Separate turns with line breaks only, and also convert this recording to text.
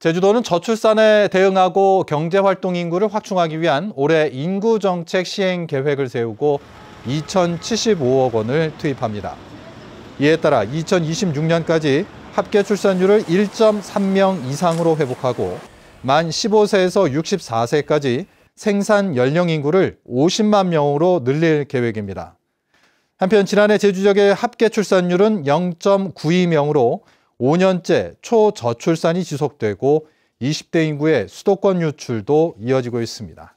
제주도는 저출산에 대응하고 경제활동 인구를 확충하기 위한 올해 인구정책 시행 계획을 세우고 2,075억 원을 투입합니다. 이에 따라 2026년까지 합계 출산율을 1.3명 이상으로 회복하고 만 15세에서 64세까지 생산 연령 인구를 50만 명으로 늘릴 계획입니다. 한편 지난해 제주 지역의 합계 출산율은 0.92명으로 5년째 초저출산이 지속되고 20대 인구의 수도권 유출도 이어지고 있습니다.